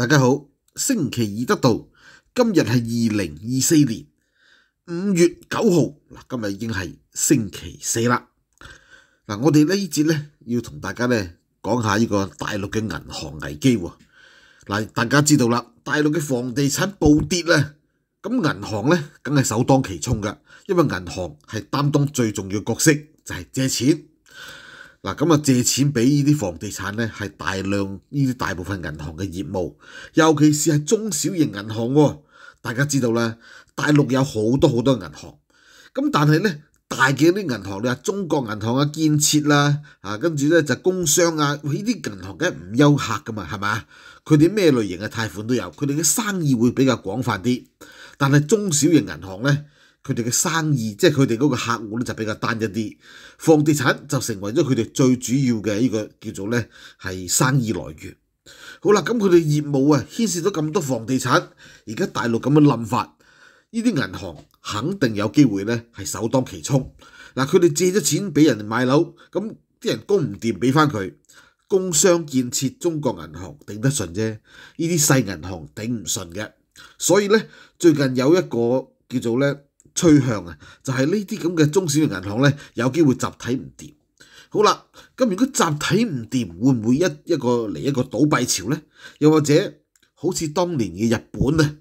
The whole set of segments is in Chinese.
大家好，星期二得到今日系二零二四年五月九号，嗱今日已经系星期四啦。嗱，我哋呢节咧要同大家咧讲下呢个大陆嘅银行危机。嗱，大家知道啦，大陆嘅房地产暴跌咧，咁银行咧梗系首当其冲噶，因为银行系担当最重要角色，就系借钱。嗱咁啊，借錢俾呢啲房地產咧，係大量呢啲大部分銀行嘅業務，尤其是係中小型銀行。大家知道啦，大陸有好多好多銀行。咁但係咧，大嘅啲銀行，你話中國銀行啊、建設啦，啊跟住咧就工商啊，呢啲銀行梗係唔優客噶嘛，係嘛？佢哋咩類型嘅貸款都有，佢哋嘅生意會比較廣泛啲。但係中小型銀行咧。佢哋嘅生意即係佢哋嗰個客户咧就比較單一啲，房地產就成為咗佢哋最主要嘅呢個叫做咧係生意來源。好啦，咁佢哋業務啊牽涉到咁多房地產，而家大陸咁樣冧法，呢啲銀行肯定有機會咧係首當其衝嗱。佢哋借咗錢俾人哋買樓，咁啲人供唔掂俾翻佢，工商建設中國銀行頂得順啫，呢啲細銀行頂唔順嘅，所以咧最近有一個叫做咧。趨向啊，就係呢啲咁嘅中小型銀行咧，有機會集體唔掂。好啦，咁如果集體唔掂，會唔會一一個嚟一個倒閉潮咧？又或者好似當年嘅日本啊，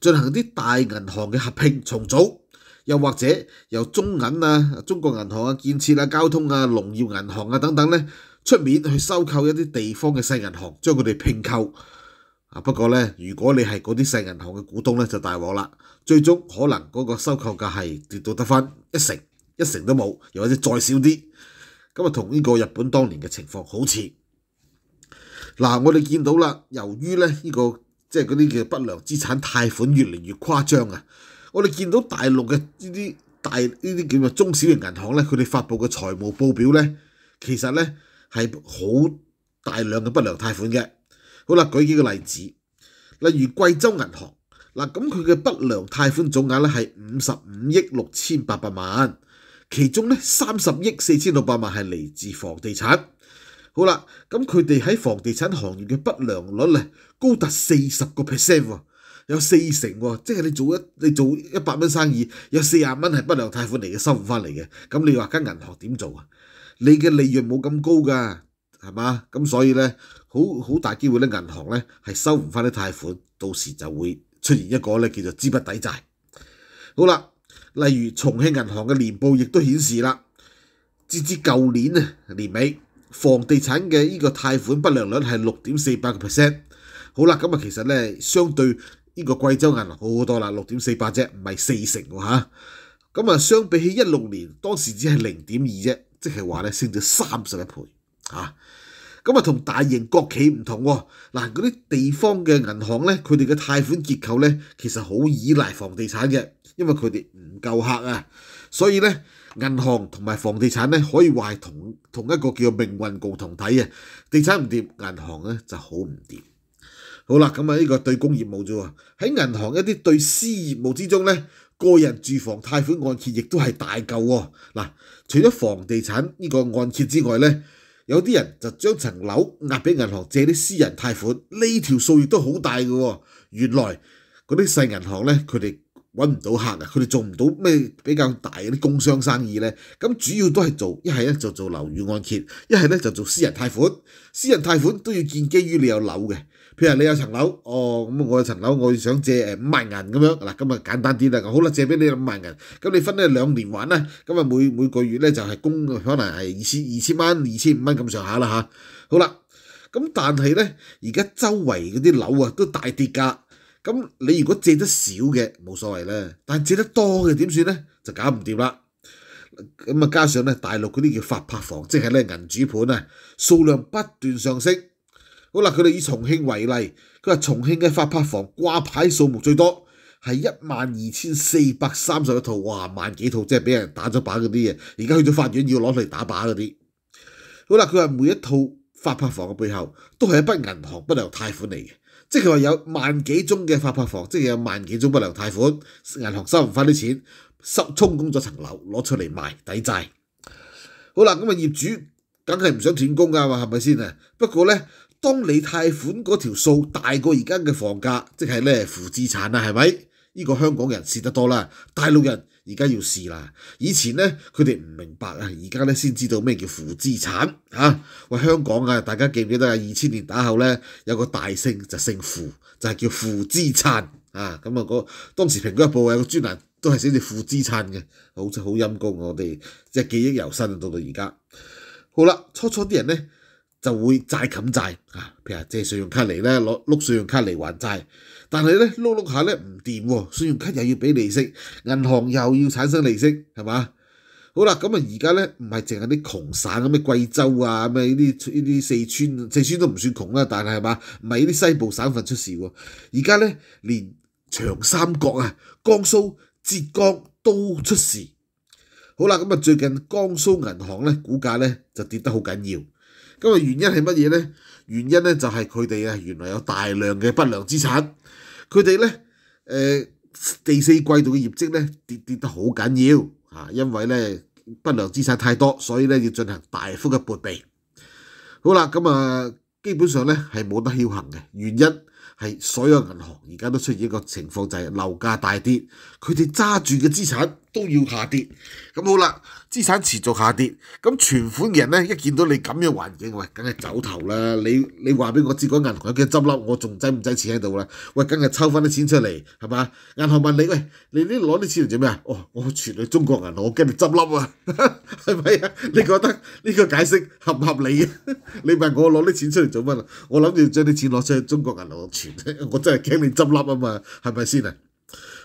進行啲大銀行嘅合併重組，又或者由中銀啊、中國銀行啊、建設啊、交通啊、農業銀行啊等等咧，出面去收購一啲地方嘅細銀行，將佢哋拼購。啊不過咧，如果你係嗰啲細銀行嘅股東咧，就大鑊啦！最終可能嗰個收購價係跌到得翻一成，一成都冇，又或者再少啲，咁啊同呢個日本當年嘅情況好似。嗱，我哋見到啦，由於咧呢個即係嗰啲叫不良資產貸款越嚟越誇張啊！我哋見到大陸嘅呢啲大呢啲叫做中小型銀行咧，佢哋發佈嘅財務報表咧，其實咧係好大量嘅不良貸款嘅。好啦，舉幾個例子，例如貴州銀行嗱，咁佢嘅不良貸款總額咧係五十五億六千八百萬，其中咧三十億四千六百萬係嚟自房地產。好啦，咁佢哋喺房地產行業嘅不良率咧高達四十個 percent，有四成喎，即係你做一你做一百蚊生意，有四廿蚊係不良貸款嚟嘅收翻嚟嘅。咁你話間銀行點做啊？你嘅利潤冇咁高㗎。係嘛咁，所以咧好好大機會咧，銀行咧係收唔翻啲貸款，到時就會出現一個咧叫做資不抵債。好啦，例如重慶銀行嘅年報亦都顯示啦，截至舊年啊年尾，房地產嘅呢個貸款不良率係六點四八個 percent。好啦，咁啊其實咧相對呢個貴州銀行好好多啦，六點四八啫，唔係四成喎嚇。咁啊相比起一六年，當時只係零點二啫，即係話咧升咗三十一倍。啊。咁啊同大型國企唔同喎，嗱嗰啲地方嘅銀行咧，佢哋嘅貸款結構咧，其實好依賴房地產嘅，因為佢哋唔夠客啊，所以咧銀行同埋房地產咧可以話係同同一個叫命運共同體啊，地產唔掂，銀行咧就好唔掂。好啦，咁啊呢個對公業務啫喎，喺銀行一啲對私業務之中咧，個人住房貸款按揭亦都係大嚿喎，嗱，除咗房地產呢個按揭之外咧。有啲人就將層樓押俾銀行借啲私人貸款，呢條數亦都好大嘅喎。原來嗰啲細銀行咧，佢哋揾唔到客啊，佢哋做唔到咩比較大啲工商生意咧。咁主要都係做一係咧就做樓宇按揭，一係咧就做私人貸款。私人貸款都要建基於你有樓嘅。譬如你有層樓，哦，咁我有層樓，我想借誒五萬銀咁樣，嗱，咁啊簡單啲啦，好啦，借俾你五萬銀，咁你分咧兩年還啦，咁啊每每個月咧就係供可能係二千二千蚊、二千五蚊咁上下啦嚇，好啦，咁但係咧而家周圍嗰啲樓啊都大跌價，咁你如果借得少嘅冇所謂啦，但借得多嘅點算咧就搞唔掂啦，咁啊加上咧大陸嗰啲叫發拍房，即係咧銀主盤啊，數量不斷上升。好啦，佢哋以重慶為例，佢話重慶嘅發拍房掛牌數目最多係一萬二千四百三十一套，哇，萬幾套即係俾人打咗靶嗰啲嘢，而家去咗法院要攞嚟打靶嗰啲。好啦，佢話每一套發拍房嘅背後都係一筆銀行不良貸款嚟嘅，即係佢話有萬幾宗嘅發拍房，即係有萬幾宗不良貸款，銀行收唔翻啲錢，濕充公咗層樓攞出嚟賣抵債。好啦，咁啊業主梗係唔想断供㗎嘛，係咪先啊？不過咧。當你貸款嗰條數大過而家嘅房價，即係咧負資產啦，係咪？呢個香港人試得多啦，大陸人而家要試啦。以前咧佢哋唔明白啊，而家咧先知道咩叫負資產嚇。喂，香港啊，大家記唔記得啊？二千年打後咧有個大姓就姓負，就係叫負資產啊。咁啊，嗰當時蘋果一報》有個專欄都係寫住負資產嘅，好似好陰公。我哋即係記憶猶新到到而家。好啦，初初啲人咧。就會債冚債啊！譬如借信用卡嚟咧，攞碌信用卡嚟還債，但係咧碌碌下咧唔掂喎，信用卡又要俾利息，銀行又要產生利息，係嘛？好啦，咁啊而家咧唔係淨係啲窮省咁嘅貴州啊，咩呢啲呢啲四川，四川都唔算窮啦，但係係嘛？唔係呢啲西部省份出事喎，而家咧連長三角啊，江蘇、浙江都出事。好啦，咁啊最近江蘇銀行咧股價咧就跌得好緊要。咁啊原因係乜嘢呢？原因咧就係佢哋啊原來有大量嘅不良資產，佢哋咧誒第四季度嘅業績咧跌跌得好緊要啊，因為咧不良資產太多，所以咧要進行大幅嘅撥備。好啦，咁啊基本上咧係冇得僥倖嘅，原因係所有銀行而家都出現一個情況就係樓價大跌，佢哋揸住嘅資產。都要下跌，咁好啦。資產持續下跌，咁存款嘅人咧，一見到你咁樣環境，喂，梗係走頭啦。你你話俾我知，嗰銀行有幾執笠，我仲使唔使錢喺度啦？喂，梗係抽翻啲錢出嚟，係嘛？銀行問你喂，你呢攞啲錢嚟做咩啊？哦，我存你中國銀行我驚你執笠啊，係 咪啊？你覺得呢個解釋合唔合理啊？你問我攞啲錢出嚟做乜啊？我諗住將啲錢攞出去中國銀行存，我真係驚你執笠啊嘛，係咪先啊？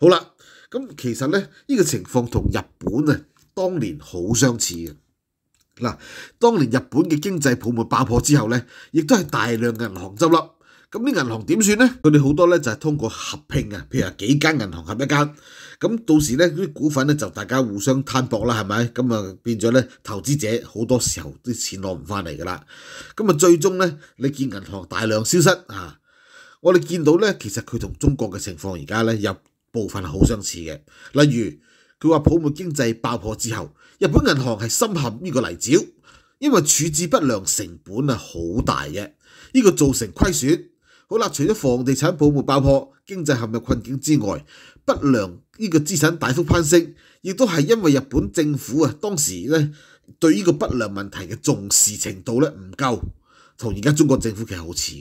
好啦。咁其實咧，呢個情況同日本啊當年好相似嘅。嗱，當年日本嘅經濟泡沫爆破之後咧，亦都係大量銀行執笠。咁啲銀行點算咧？佢哋好多咧就係通過合併啊，譬如話幾間銀行合一間。咁到時咧啲股份咧就大家互相攤薄啦，係咪？咁啊變咗咧，投資者好多時候啲錢攞唔翻嚟㗎啦。咁啊最終咧，你見銀行大量消失啊！我哋見到咧，其實佢同中國嘅情況而家咧入。部分係好相似嘅，例如佢話泡沫經濟爆破之後，日本銀行係深陷呢個泥沼，因為處置不良成本啊好大嘅，呢個造成虧損。好啦，除咗房地產泡沫爆破、經濟陷入困境之外，不良呢個資產大幅攀升，亦都係因為日本政府啊當時咧對呢個不良問題嘅重視程度咧唔夠，同而家中國政府其實好似。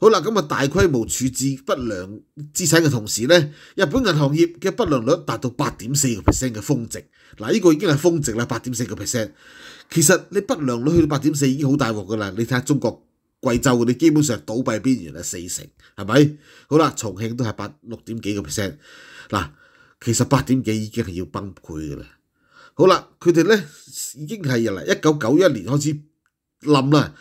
好啦，咁啊，大規模處置不良資產嘅同時咧，日本銀行業嘅不良率達到八點四個 percent 嘅峰值。嗱，呢個已經係峰值啦，八點四個 percent。其實你不良率去到八點四已經好大鑊噶啦。你睇下中國貴州，你基本上倒閉邊緣係四成，係咪？好啦，重慶都係八六點幾個 percent。嗱，其實八點幾已經係要崩潰噶啦。好啦，佢哋咧已經係由嚟一九九一年開始冧啦。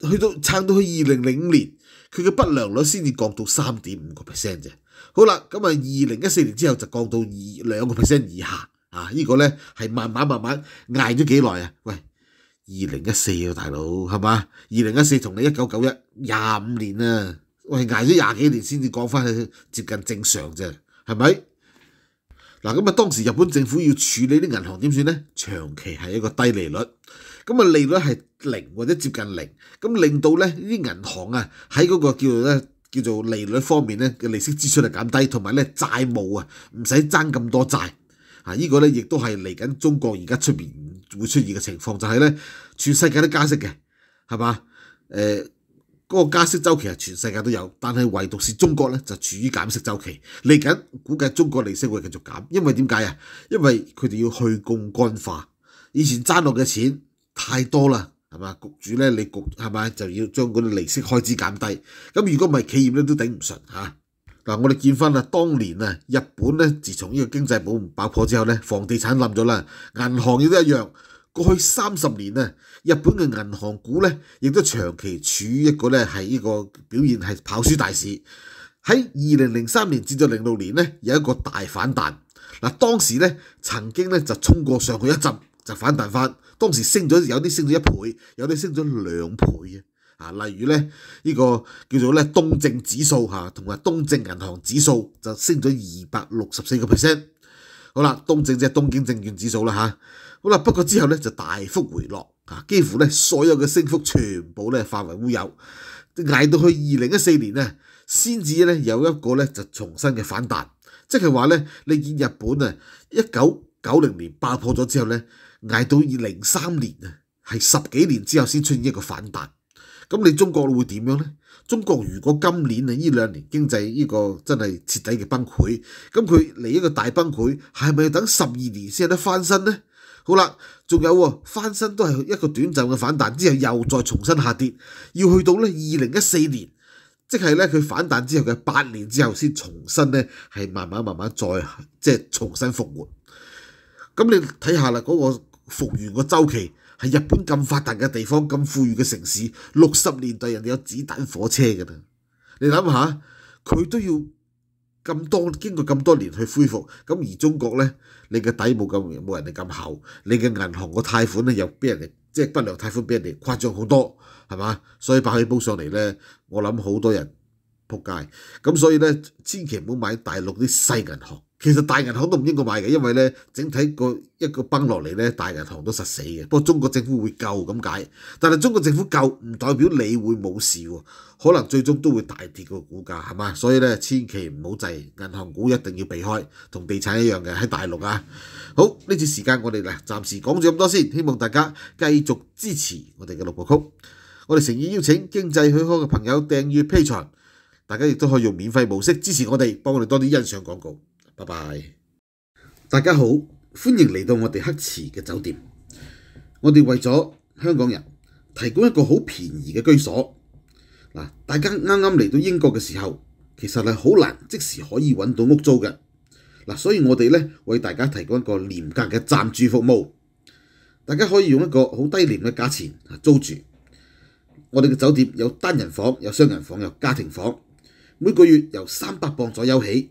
去到撐到去二零零五年，佢嘅不良率先至降到三點五個 percent 啫。好啦，咁啊二零一四年之後就降到二兩個 percent 以下。啊，呢個咧係慢慢慢慢捱咗幾耐啊！喂，二零一四啊，大佬係嘛？二零一四同你一九九一廿五年啊，喂捱咗廿幾年先至降翻去接近正常啫，係咪？嗱咁啊，當時日本政府要處理啲銀行點算咧？長期係一個低利率。咁啊，利率係零或者接近零，咁令到咧呢啲銀行啊喺嗰個叫做咧叫做利率方面咧嘅利息支出係減低，同埋咧債務啊唔使爭咁多債啊！依個咧亦都係嚟緊中國而家出面會出現嘅情況，就係咧全世界都加息嘅，係嘛？誒，嗰個加息周期係全世界都有，但係唯獨係中國咧就處於減息周期。嚟緊估計中國利息會繼續減，因為點解啊？因為佢哋要去共乾化，以前爭落嘅錢。太多啦，係嘛？局主咧，你局係咪就要將嗰啲利息開支減低。咁如果唔係，企業咧都頂唔順嚇。嗱，我哋見翻啦，當年啊，日本咧，自從呢個經濟冇爆破之後咧，房地產冧咗啦，銀行亦都一樣。過去三十年啊，日本嘅銀行股咧，亦都長期處於一個咧係呢個表現係跑輸大市。喺二零零三年至到零六年咧，有一個大反彈。嗱，當時咧曾經咧就衝過上去一陣。就反彈翻，當時升咗有啲升咗一倍，有啲升咗兩倍啊，例如咧呢個叫做咧東證指數嚇，同埋東證銀行指數就升咗二百六十四个 percent。好啦，東證即係東京證券指數啦嚇。好啦，不過之後咧就大幅回落嚇，幾乎咧所有嘅升幅全部咧化為烏有，捱到去二零一四年咧先至咧有一個咧就重新嘅反彈，即係話咧你見日本啊一九九零年爆破咗之後咧。捱到二零三年啊，系十幾年之後先出現一個反彈。咁你中國會點樣呢？中國如果今年啊呢兩年經濟呢個真係徹底嘅崩潰，咁佢嚟一個大崩潰係咪要等十二年先有得翻身呢？好啦，仲有喎，翻身都係一個短暫嘅反彈之後又再重新下跌，要去到咧二零一四年，即係咧佢反彈之後嘅八年之後先重新咧係慢慢慢慢再即係重新復活。咁你睇下啦嗰個。復原個周期係日本咁發達嘅地方、咁富裕嘅城市，六十年代人哋有子彈火車㗎啦。你諗下，佢都要咁多經過咁多年去恢復，咁而中國呢，你嘅底冇咁冇人哋咁厚，你嘅銀行個貸款咧又俾人哋即係不良貸款俾人哋誇張好多，係嘛？所以爆起煲上嚟呢，我諗好多人撲街。咁所以呢，千祈唔好買大陸啲細銀行。其實大銀行都唔應該買嘅，因為咧整體個一個崩落嚟咧，大銀行都實死嘅。不過中國政府會救咁解，但係中國政府救唔代表你會冇事喎，可能最終都會大跌個股價係嘛？所以咧千祈唔好滯銀行股一定要避開，同地產一樣嘅喺大陸啊。好呢次時間我哋咧暫時講住咁多先，希望大家繼續支持我哋嘅六部曲。我哋誠意邀請經濟許可嘅朋友訂閱 P 場，大家亦都可以用免費模式支持我哋，幫我哋多啲欣賞廣告。拜拜！大家好，欢迎嚟到我哋黑池嘅酒店。我哋为咗香港人提供一个好便宜嘅居所。嗱，大家啱啱嚟到英国嘅时候，其实系好难即时可以揾到屋租嘅。嗱，所以我哋咧为大家提供一个廉价嘅暂住服务。大家可以用一个好低廉嘅价钱租住。我哋嘅酒店有单人房、有双人房、有家庭房，每个月由三百磅左右起。